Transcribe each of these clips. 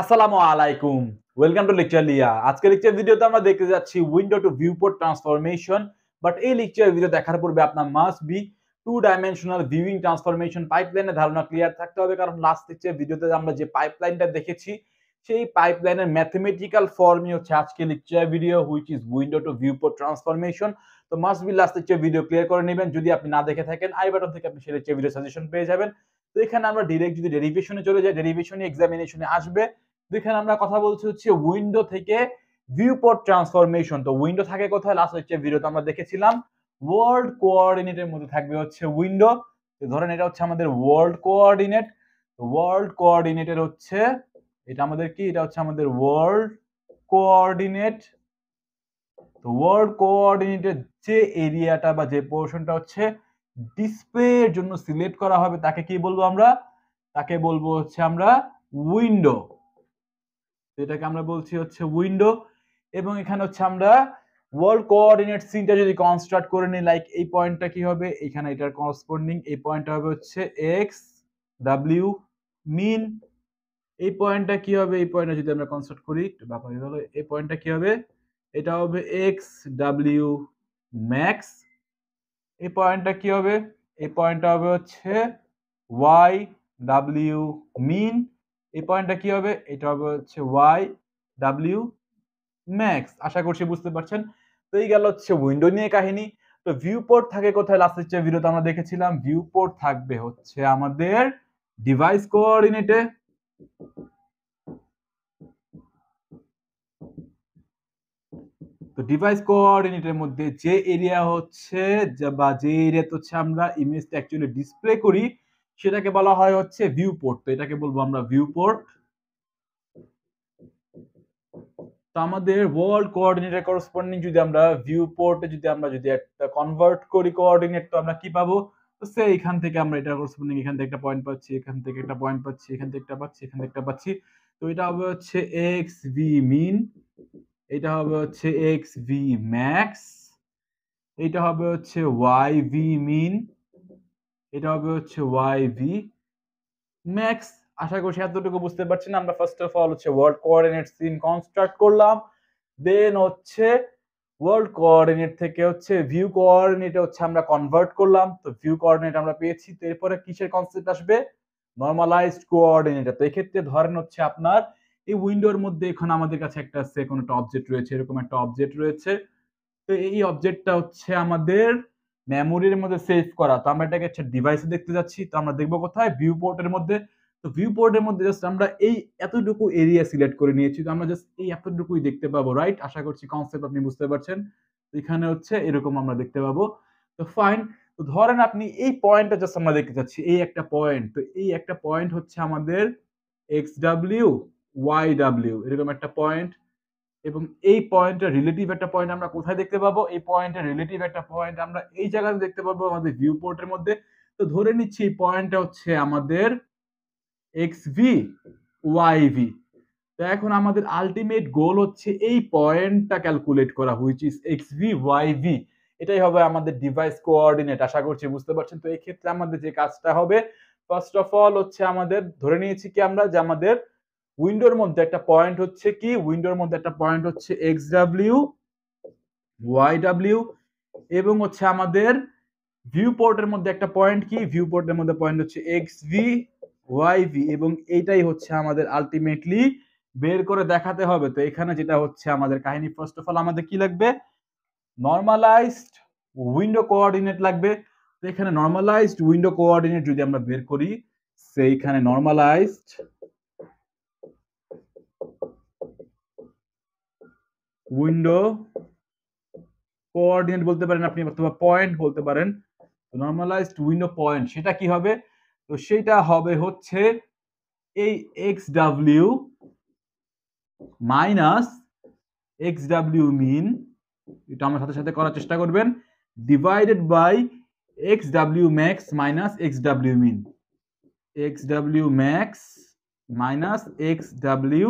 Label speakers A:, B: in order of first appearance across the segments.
A: আসসালামু আলাইকুম welcome to lecture লিয়া আজকে লেকচার ভিডিওতে আমরা দেখতে যাচ্ছি window to viewport transformation but এই লেকচার ভিডিও দেখার পূর্বে আপনার must be two dimensional viewing transformation পাইপলাইনের ধারণা ক্লিয়ার থাকতে হবে কারণ লাস্ট লেকচার ভিডিওতে আমরা যে পাইপলাইনটা দেখেছি সেই পাইপলাইনের ম্যাথমেটিক্যাল ফর্মই হচ্ছে আজকে lecture video which is window to viewport transformation তো must be last lecture video clear করে নেবেন যদি আপনি না দেখে থাকেন আই বাটন থেকে আপনি সেই লেকচার ভিডিও সাজেশন পেয়ে যাবেন তো এখানে আমরা ডিরেক্ট যদি ডেরিভেশনে চলে যাই ডেরিভেশনে এক্সামিনেশনে আসবে দেখেন আমরা কথা বলছি হচ্ছে উইন্ডো থেকে ভিউপোর্ট ট্রান্সফরমেশন তো উইন্ডো থাকে কোথায় লাস্ট হচ্ছে ভিডিওতে আমরা দেখেছিলাম ওয়ার্ল্ড কোঅর্ডিনেটের মধ্যে থাকবে হচ্ছে উইন্ডো ধরেন এটা হচ্ছে আমাদের ওয়ার্ল্ড কোঅর্ডিনেট ওয়ার্ল্ড কোঅর্ডিনেটের হচ্ছে এটা আমাদের কি এটা হচ্ছে আমাদের ওয়ার্ল্ড কোঅর্ডিনেট তো ওয়ার্ল্ড কোঅর্ডিনেটের যে এরিয়াটা বা যে পোর্শনটা হচ্ছে ডিসপ্লে এর জন্য সিলেক্ট করা হবে তাকে কি বলবো আমরা তাকে বলবো হচ্ছে আমরা উইন্ডো এটাকে আমরা বলছি হচ্ছে উইন্ডো এবং এখানে হচ্ছে আমরা ওয়ার্ল্ড কোঅর্ডিনেট সিনটা যদি কনস্ট্রাক্ট করে নিই লাইক এই পয়েন্টটা কি হবে এখানে এটার করসপন্ডিং এই পয়েন্টটা হবে হচ্ছে এক্স ডাব্লিউ মিন এই পয়েন্টটা কি হবে এই পয়েন্টটা যদি আমরা কনস্ট্রাক্ট করি একটু ব্যাপার হলো এই পয়েন্টটা কি হবে এটা হবে এক্স ডাব্লিউ ম্যাক্স এই পয়েন্টটা কি হবে এই পয়েন্টটা হবে হচ্ছে ওয়াই ডাব্লিউ মিন এই পয়েন্টটা কি হবে এটা হবে হচ্ছে ওয়াই ডাব্লিউ ম্যাক্স আশা করছি বুঝতে পারছেন তো এই গেল হচ্ছে উইন্ডো নিয়ে কাহিনী তো ভিউ পোর্ট থাকে কোথায় লাস্টের চেয়ে ভিডিওতে আমরা দেখেছিলাম ভিউ পোর্ট থাকবে হচ্ছে আমাদের ডিভাইস কোঅর্ডিনেটে তো ডিভাইস কোঅর্ডিনেটের মধ্যে যে এরিয়া হচ্ছে বা যে এরিয়াতে হচ্ছে আমরা ইমেজটা অ্যাকচুয়ালি ডিসপ্লে করি সেটাকে বলা হয় হচ্ছে ভিউ পোর্ট তো এটাকে বলবো আমরা ভিউ পোর্ট তো আমাদের ওয়ার্ল্ড কোঅর্ডিনেটের করসপন্ডিং যদি আমরা ভিউ পোর্টে যদি আমরা যদি একটা কনভার্ট করি কোঅর্ডিনেট তো আমরা কি পাবো তো সে এখান থেকে আমরা এটা করসপন্ডিং এখান থেকে একটা পয়েন্ট পাচ্ছি এখান থেকে একটা পয়েন্ট পাচ্ছি এখান থেকে একটা পাচ্ছি এখান থেকে একটা পাচ্ছি তো এটা হবে হচ্ছে এক্স ভি মিন এটা হবে হচ্ছে এক্স ভি ম্যাক্স এটা হবে হচ্ছে ওয়াই ভি মিন এটা হবে হচ্ছে ওয়াই ভি ম্যাক্স আশা করছি এতটুকু বুঝতে পারছেন আমরা ফার্স্ট অফ অল হচ্ছে ওয়ার্ল্ড কোঅর্ডিনেট সিন কনস্ট্রাক্ট করলাম দেন হচ্ছে ওয়ার্ল্ড কোঅর্ডিনেট থেকে হচ্ছে ভিউ কোঅর্ডিনেট হচ্ছে আমরা কনভার্ট করলাম তো ভিউ কোঅর্ডিনেট আমরা পেয়েছি তো এরপরে কিসের কনসেপ্ট আসবে নর্মালাইজড কোঅর্ডিনেট তো এক্ষেত্রে ধরেন হচ্ছে আপনার এই উইন্ডোর মধ্যে এখন আমাদের কাছে একটা আছে কোনো একটা অবজেক্ট রয়েছে এরকম একটা অবজেক্ট রয়েছে তো এই অবজেক্টটা হচ্ছে আমাদের মেমোরির মধ্যে সেভ করা তো আমরা এটাকে একটা ডিভাইসে দেখতে যাচ্ছি তো আমরা দেখবো কোথায় ভিউ পোর্টের মধ্যে তো ভিউ পোর্টের মধ্যে জাস্ট আমরা এই এতটুকু এরিয়া সিলেক্ট করে নিয়েছি তো আমরা জাস্ট এই এতটুকুই দেখতে পাবো রাইট আশা করছি কনসেপ্ট আপনি বুঝতে পারছেন এখানে হচ্ছে এরকম আমরা দেখতে পাবো তো ফাইন তো ধরেন আপনি এই পয়েন্টটা জাস্ট আমরা দেখতে চাচ্ছি এই একটা পয়েন্ট তো এই একটা পয়েন্ট হচ্ছে আমাদের এক্স ডাব্লিউ ওয়াই ডাব্লিউ এরকম একটা পয়েন্ট এবং এই পয়েন্টের রিলেটিভ একটা পয়েন্ট আমরা কোথায় দেখতে পাবো এই পয়েন্টের রিলেটিভ একটা পয়েন্ট আমরা এই জায়গাতে দেখতে পাবো আমাদের ভিউ পোর্টের মধ্যে তো ধরে নিচ্ছি এই পয়েন্টটা হচ্ছে আমাদের এক্স ভি ওয়াই ভি তো এখন আমাদের আলটিমেট গোল হচ্ছে এই পয়েন্টটা ক্যালকুলেট করা which is X V Y V এটাই হবে আমাদের ডিভাইস কোঅর্ডিনেট আশা করছি বুঝতে পারছেন তো এই ক্ষেত্রে আমাদের যে কাজটা হবে ফার্স্ট অফ অল হচ্ছে আমাদের ধরে নিয়েছি কি আমরা যে আমাদের উইন্ডোর মধ্যে একটা পয়েন্ট হচ্ছে কি উইন্ডোর মধ্যে একটা পয়েন্ট হচ্ছে এক্স ডাব্লিউ ওয়াই ডাব্লিউ এবং হচ্ছে আমাদের ভিউ পোর্টের মধ্যে একটা পয়েন্ট কি ভিউ পোর্টের মধ্যে পয়েন্ট হচ্ছে এক্স ভি ওয়াই ভি এবং এইটাই হচ্ছে আমাদের আলটিমেটলি বের করে দেখাতে হবে তো এখানে যেটা হচ্ছে আমাদের কাহিনী ফার্স্ট অফ অল আমাদের কি লাগবে নর্মালাইজড উইন্ডো কোঅর্ডিনেট লাগবে তো এখানে নর্মালাইজড উইন্ডো কোঅর্ডিনেট যদি আমরা বের করি সেইখানে নর্মালাইজড উইন্ডো কোঅর্ডিনেট বলতে পারেন আপনি অথবা পয়েন্ট বলতে পারেন নর্মালাইজড উইন্ডো পয়েন্ট সেটা কি হবে তো সেটা হবে হচ্ছে এই X W minus X W min এটা আমার সাথে সাথে করার চেষ্টা করবেন divided by X W max minus X W min X W max minus X W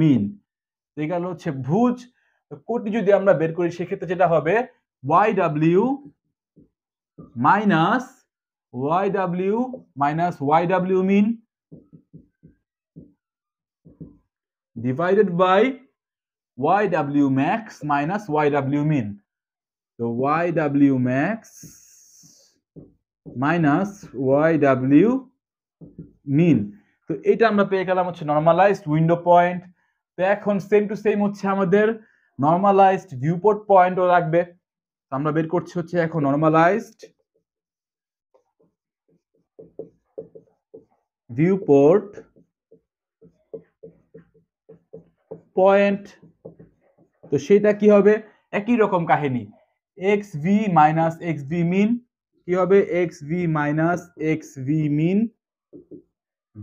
A: min গেল হচ্ছে ভুজ কোটি যদি আমরা বের করি সেক্ষেত্রে যেটা হবে Y W minus Y W minus Y W min max minus Y W min তো Y W max minus Y W min তো এটা আমরা পেয়ে গেলাম হচ্ছে নর্মালাইজড উইন্ডো পয়েন্ট তো এখন সেম টু সেম হচ্ছে আমাদের নর্মালাইজড ভিউপোর্ট পয়েন্টও রাখবে আমরা বের করছি হচ্ছে এখন নর্মালাইজড ভিউপোর্ট পয়েন্ট তো সেটা কি হবে একই রকম কাহিনী X V minus x V min কি হবে X V minus x V min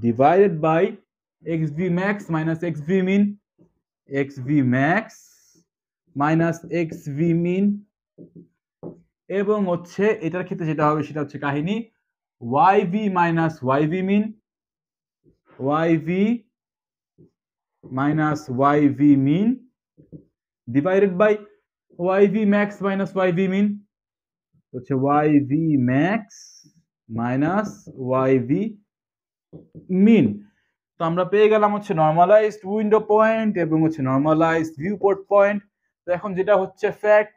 A: divided by X V max minus x V min xv max minus xv min এবং হচ্ছে এটার ক্ষেত্রে যেটা হবে সেটা হচ্ছে কাহিনী yv minus yv min yv minus yv min divided by yv max minus yv min হচ্ছে yv max minus yv min তো আমরা পেয়ে গেলাম হচ্ছে নর্মালাইজড উইন্ডো পয়েন্ট এবং হচ্ছে নর্মালাইজড ভিউ পোর্ট পয়েন্ট তো এখন যেটা হচ্ছে ফ্যাক্ট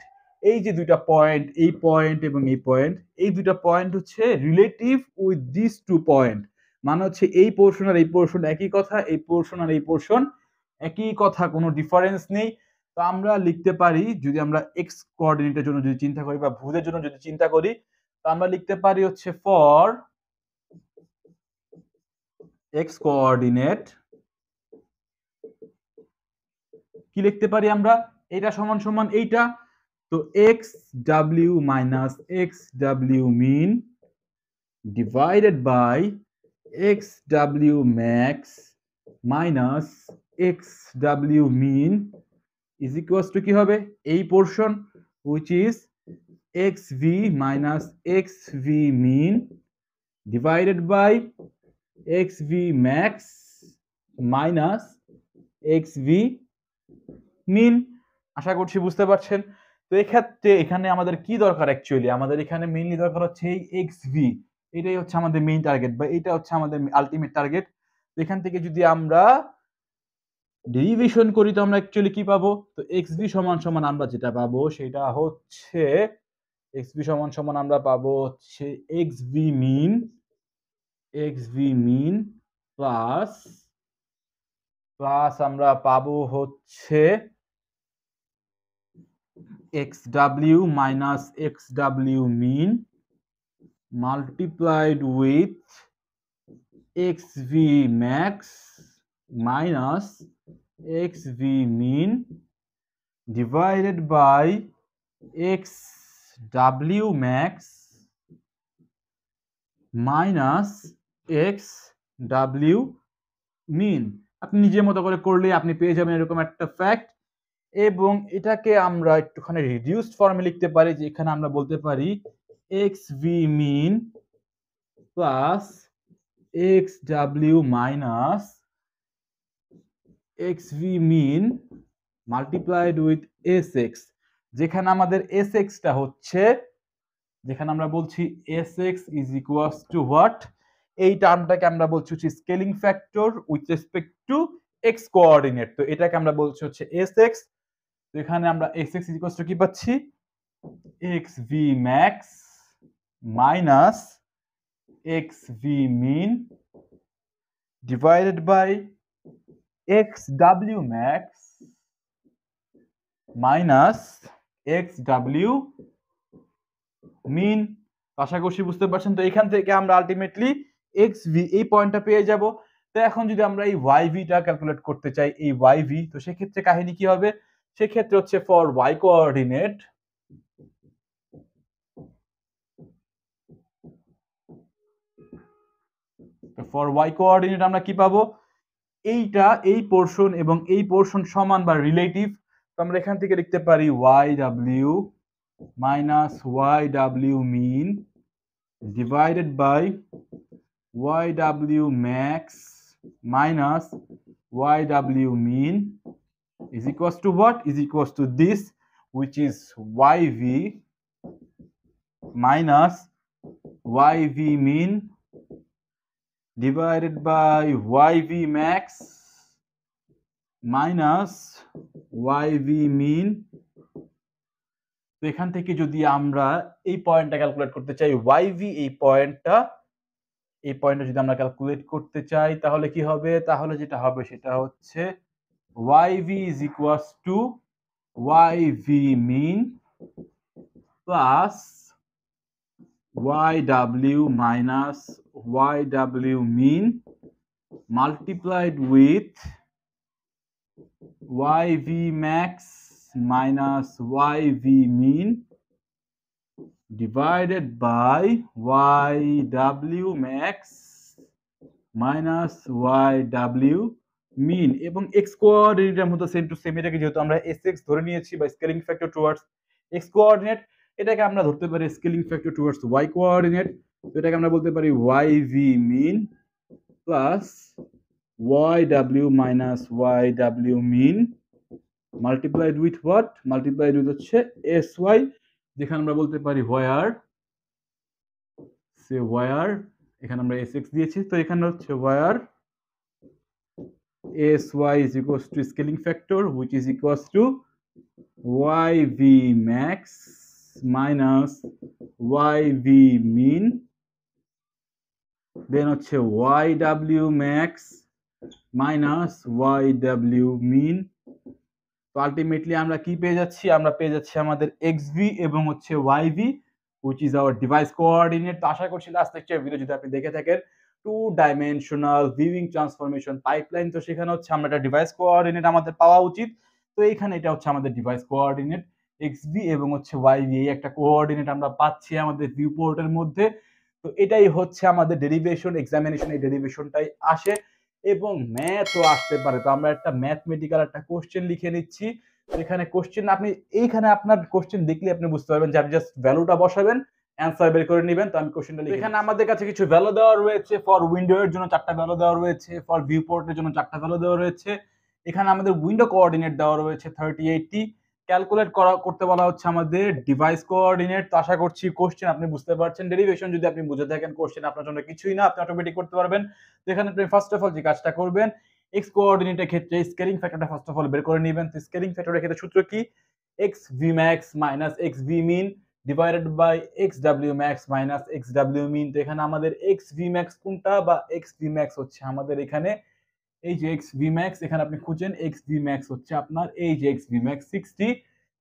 A: এই যে দুইটা পয়েন্ট এই পয়েন্ট এবং এই পয়েন্ট এই দুইটা পয়েন্ট হচ্ছে relative with this two point মানে হচ্ছে এই পোর্শন আর এই পোর্শন একই কথা এই পোর্শন আর এই পোর্শন একই কথা কোনো ডিফারেন্স নেই তো আমরা লিখতে পারি যদি আমরা এক্স কোঅর্ডিনেটের জন্য যদি চিন্তা করি বা ভুজের জন্য যদি চিন্তা করি তো আমরা লিখতে পারি হচ্ছে ফর এক্স কোঅর্ডিনেট কি লিখতে পারি আমরা এটা সমান সমান এইটা তো X W minus X W min divided by X W max minus X W min is equals to কি হবে এই portion which is X V minus x V min divided by xv max minus xv min আশা করছি বুঝতে পারছেন তো এক্ষেত্রে এখানে আমাদের কি দরকার অ্যাকচুয়ালি আমাদের এখানে মেইনলি দরকার হচ্ছে এই xv এটাই হচ্ছে আমাদের মেইন টার্গেট বা এটা হচ্ছে আমাদের আলটিমেট টার্গেট তো এখান থেকে যদি আমরা ডেরিভেশন করি তো আমরা অ্যাকচুয়ালি কি পাবো তো xv সমান সমান আমরা যেটা পাবো সেটা হচ্ছে xv সমান সমান আমরা পাবো হচ্ছে xv min x V min plus plus আমরা পাবো হচ্ছে X W minus X W min multiplied with xv max minus xv mean divided by xw max minus X W min আপনি নিজের মতো করে করলে আপনি পেয়ে যাবেন এরকম একটা ফ্যাক্ট এবং এটাকে আমরা একটুখানি রিডিউসড ফর্মে লিখতে পারি যে এখানে আমরা বলতে পারি x V min plus x W minus x V min multiplied with s x যেখানে আমাদের এস এক্সটা হচ্ছে যেখানে আমরা বলছি s x is equals to what এই টার্মটাকে আমরা বলছি হচ্ছে scaling factor with respect to x coordinate তো এটাকে আমরা বলছি হচ্ছে এস এক্স তো এখানে আমরা এস এক্স ইজিকস টু কি পাচ্ছি X V max minus x V min divided X W max minus X W min আশা করছি বুঝতে পারছেন তো এখান থেকে আমরা আলটিমেটলি এক্স ভি এই পয়েন্টটা পেয়ে যাব তো এখন যদি আমরা এই ওয়াই ভিটা ক্যালকুলেট করতে চাই এই ওয়াই ভি তো সেক্ষেত্রে কাহিনী কি হবে সেক্ষেত্রে হচ্ছে for y coordinate for y coordinate আমরা কি পাবো এইটা এই পোর্শন এবং এই পোর্শন সমান বা রিলেটিভ তো আমরা এখান থেকে লিখতে পারি Y W minus Y W min divided by yw max minus yw mean is equals to what is equals to this which is yv minus yv mean divided by yv max minus yv mean তো এখান থেকে যদি আমরা এই পয়েন্টটা calculate করতে চাই yv এই পয়েন্টটা এই পয়েন্টটা যদি আমরা ক্যালকুলেট করতে চাই তাহলে কি হবে তাহলে যেটা হবে সেটা হচ্ছে yv is equals to yv mean plus yw minus yw mean multiplied with yv max minus yv mean divided by yw max minus yw মিন এবং এক্স কোঅর্ডিনেটের মতো সেম টু সেম এটাকে যেহেতু আমরা এস এক্স ধরে নিয়েছি বা scaling factor towards X coordinate এটাকে আমরা ধরতে পারি scaling factor towards Y coordinate এটাকে আমরা বলতে পারি Y V min plus Y W minus Y W min multiplied with what multiplied with হচ্ছে এস ওয়াই যেখানে আমরা বলতে পারি ওয়ার সে ওয়ার এখানে আমরা এস এক্স দিয়েছি তো এখানে হচ্ছে where S Y is equals to scaling factor which is equals to Y V max minus Y V min then হচ্ছে Y W max minus Y W min তো ultimately আমরা কি পেয়ে যাচ্ছি আমরা পেয়ে যাচ্ছি আমাদের এক্স ভি এবং হচ্ছে Y v which is our device coordinate তো আশা করছি লাস্ট লেকচার ভিডিও যদি আপনি দেখে থাকেন two dimensional viewing transformation pipeline তো সেখানে হচ্ছে আমরা একটা ডিভাইস কোঅর্ডিনেট আমাদের পাওয়া উচিত তো এইখানে এটা হচ্ছে আমাদের ডিভাইস কোঅর্ডিনেট এক্স ভি এবং হচ্ছে ওয়াই ভি এই একটা কোঅর্ডিনেট আমরা পাচ্ছি আমাদের ভিউ পোর্টের মধ্যে তো এটাই হচ্ছে আমাদের ডেরিভেশন এক্সামিনেশন এই ডেরিভেশনটাই আসে এবং ম্যাথও আসতে পারে তো আমরা একটা ম্যাথমেটিক্যাল একটা কোশ্চেন লিখে নিচ্ছি এখানে কোশ্চেন আপনি এইখানে আপনার কোশ্চেন দেখলে আপনি বুঝতে পারবেন যে আপনি জাস্ট ভ্যালুটা বসাবেন অ্যান্সার বের করে নেবেন তো আমি কোশ্চেনটা লিখে এখানে আমাদের কাছে কিছু ভ্যালু দেওয়া রয়েছে ফর উইন্ডো এর জন্য চারটা ভ্যালু দেওয়া রয়েছে ফর ভিউ পোর্টের জন্য চারটা ভ্যালু দেওয়া রয়েছে এখানে আমাদের উইন্ডো কোঅর্ডিনেট দেওয়া রয়েছে থার্টি এইটটি ক্যালকুলেট করা করতে বলা হচ্ছে আমাদের ডিভাইস কোঅর্ডিনেট তো আশা করছি কোশ্চেন আপনি বুঝতে পারছেন ডেরিভেশন যদি আপনি বুঝে থাকেন কোশ্চেন আপনার জন্য কিছুই না আপনি অটোমেটিক করতে পারবেন যেখানে আপনি ফার্স্ট অফ অল যে কাজটা করবেন এক্স কোঅর্ডিনেটের ক্ষেত্রে স্কেলিং ফ্যাক্টরটা ফার্স্ট অফ অল বের করে নেবেন তো স্কেলিং ফ্যাক্টরের ক্ষেত্রে সূত্র কি X V max minus x V min divided by X W max minus X W min তো এখানে আমাদের এক্স ভি ম্যাক্স কোনটা বা এক্স ভি ম্যাক্স হচ্ছে আমাদের এখানে এই যে এক্স ভি ম্যাক্স এখানে আপনি খুঁজেন এক্স ভি ম্যাক্স হচ্ছে আপনার এই যে এক্স ভি ম্যাক্স সিক্সটি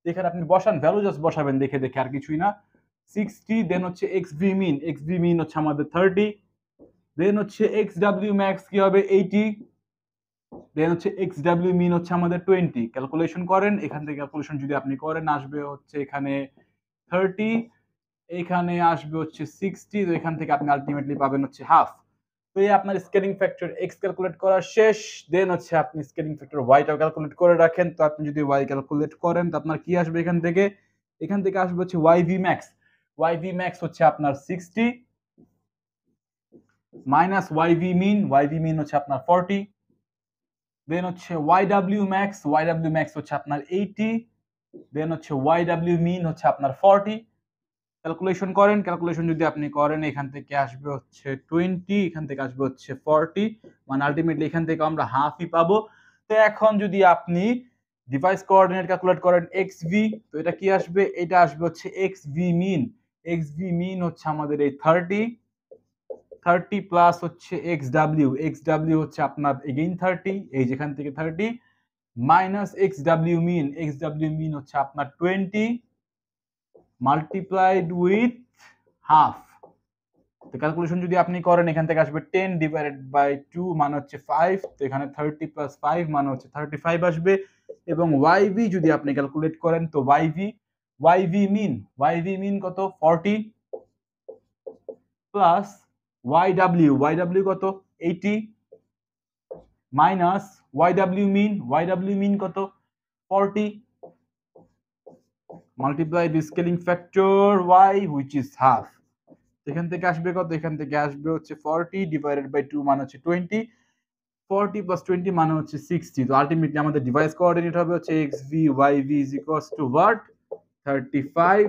A: এখানে আপনি বসান ভ্যালু জাস্ট বসাবেন দেখে দেখে আর কিছুই না সিক্সটি দেন হচ্ছে x V min x V min হচ্ছে আমাদের থার্টি দেন হচ্ছে এক্স ডাব্লিউ ম্যাক্স কি হবে এইটি দেন হচ্ছে এক্স ডাব্লিউ মিন হচ্ছে আমাদের টোয়েন্টি ক্যালকুলেশন করেন এখান থেকে ক্যালকুলেশন যদি আপনি করেন আসবে হচ্ছে এখানে থার্টি এখানে আসবে হচ্ছে সিক্সটি তো এখান থেকে আপনি আলটিমেটলি পাবেন হচ্ছে হাফ তো এই আপনার স্কেলিং ফ্যাক্টর এক্স ক্যালকুলেট করার শেষ দেন হচ্ছে আপনি স্কেলিং ফ্যাক্টর ওয়াইটাও ক্যালকুলেট করে রাখেন তো আপনি যদি ওয়াই ক্যালকুলেট করেন তো আপনার কি আসবে এখান থেকে এখান থেকে আসবে হচ্ছে Y V max Y V max হচ্ছে আপনার sixty minus Y V min Y V min হচ্ছে আপনার ফর্টি দেন হচ্ছে Y W max Y W max হচ্ছে আপনার এইটি দেন হচ্ছে ওয়াই ডাব্লিউ মিন হচ্ছে আপনার ফর্টি ক্যালকুলেশন করেন ক্যালকুলেশন যদি আপনি করেন এখান থেকে আসবে হচ্ছে টোয়েন্টি এখান থেকে আসবে হচ্ছে ফর্টি মানে আলটিমেটলি এখান থেকে আমরা হাফই পাবো তো এখন যদি আপনি ডিভাইস কোঅর্ডিনেট ক্যালকুলেট করেন এক্স ভি তো এটা কি আসবে এটা আসবে হচ্ছে x V min x V min হচ্ছে আমাদের এই থার্টি থার্টি প্লাস হচ্ছে এক্স ডাব্লিউ এক্স ডাব্লিউ হচ্ছে আপনার এগেইন থার্টি এই যেখান থেকে thirty minus X W min X W মিন হচ্ছে আপনার টোয়েন্টি মাল্টিপ্লাইড উইথ হাফ তো ক্যালকুলেশন যদি আপনি করেন এখান থেকে আসবে টেন ডিভাইডেড বাই টু মানে হচ্ছে ফাইভ তো এখানে থার্টি প্লাস ফাইভ মানে হচ্ছে থার্টি ফাইভ আসবে এবং ওয়াইভি যদি আপনি ক্যালকুলেট করেন তো ওয়াইভি ওয়াইভি মিন ওয়াইভি মিন কত ফর্টি প্লাস ওয়াই ওয়াইডাব্লিউ ওয়াইডাব্লিউ কত এইটি মাইনাস ওয়াইডাব্লিউ মিন ওয়াইডাব্লিউ মিন কত forty multiply the factor Y which is half এখান থেকে আসবে কত এখান থেকে আসবে হচ্ছে ফর্টি ডিভাইডেড বাই টু মানে হচ্ছে টোয়েন্টি ফর্টি প্লাস টোয়েন্টি মানে হচ্ছে সিক্সটি তো আলটিমেটলি আমাদের ডিভাইস কোঅর্ডিনেট হবে হচ্ছে x V Y v is equals to what thirty five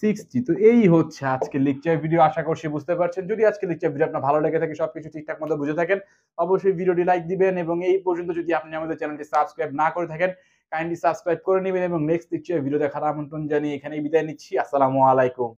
A: sixty তো এই হচ্ছে আজকে লেকচার ভিডিও আশা করছি বুঝতে পারছেন যদি আজকে লেকচার ভিডিও আপনার ভালো লেগে থাকে সবকিছু ঠিকঠাক মতো বুঝে থাকেন অবশ্যই ভিডিওটি লাইক দিবেন এবং এই পর্যন্ত যদি আপনি আমাদের চ্যানেলটি সাবস্ক্রাইব না করে থাকেন কাইন্ডলি সাবস্ক্রাইব করে নেবেন এবং নেক্সট নিশ্চয়ই ভিডিও দেখার আমন্ত্রণ জানিয়ে এখানে বিদায় নিচ্ছি আসসালামু আলাইকুম